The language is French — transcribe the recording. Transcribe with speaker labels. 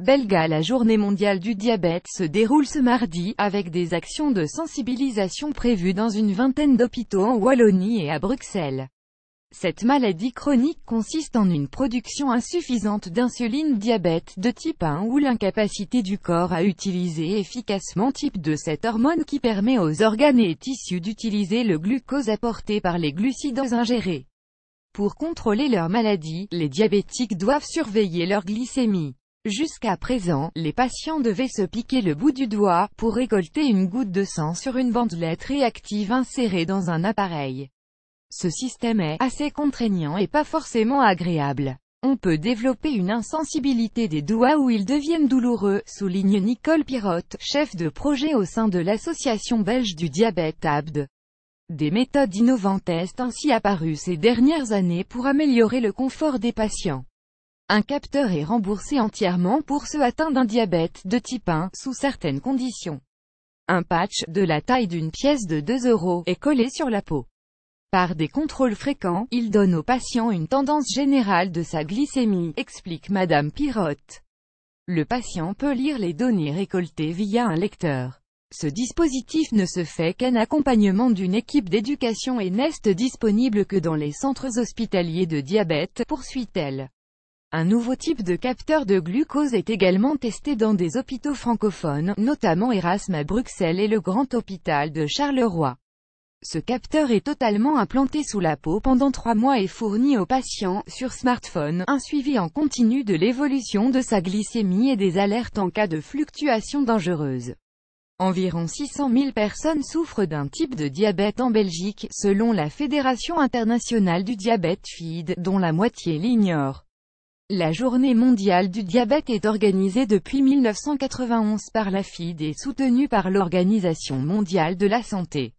Speaker 1: Belga La journée mondiale du diabète se déroule ce mardi, avec des actions de sensibilisation prévues dans une vingtaine d'hôpitaux en Wallonie et à Bruxelles. Cette maladie chronique consiste en une production insuffisante d'insuline diabète de type 1 ou l'incapacité du corps à utiliser efficacement type 2 cette hormone qui permet aux organes et tissus d'utiliser le glucose apporté par les glucides ingérés. Pour contrôler leur maladie, les diabétiques doivent surveiller leur glycémie. Jusqu'à présent, les patients devaient se piquer le bout du doigt, pour récolter une goutte de sang sur une bandelette réactive insérée dans un appareil. Ce système est assez contraignant et pas forcément agréable. On peut développer une insensibilité des doigts où ils deviennent douloureux, souligne Nicole Pirotte, chef de projet au sein de l'association belge du diabète ABD. Des méthodes innovantes est ainsi apparues ces dernières années pour améliorer le confort des patients. Un capteur est remboursé entièrement pour ceux atteints d'un diabète de type 1, sous certaines conditions. Un patch, de la taille d'une pièce de 2 euros, est collé sur la peau. Par des contrôles fréquents, il donne au patient une tendance générale de sa glycémie, explique Madame Pirotte. Le patient peut lire les données récoltées via un lecteur. Ce dispositif ne se fait qu'en accompagnement d'une équipe d'éducation et n'est disponible que dans les centres hospitaliers de diabète, poursuit-elle. Un nouveau type de capteur de glucose est également testé dans des hôpitaux francophones, notamment Erasme à Bruxelles et le Grand Hôpital de Charleroi. Ce capteur est totalement implanté sous la peau pendant trois mois et fournit aux patients, sur smartphone, un suivi en continu de l'évolution de sa glycémie et des alertes en cas de fluctuations dangereuses. Environ 600 000 personnes souffrent d'un type de diabète en Belgique, selon la Fédération internationale du diabète FID, dont la moitié l'ignore. La Journée mondiale du diabète est organisée depuis 1991 par la FID et soutenue par l'Organisation mondiale de la santé.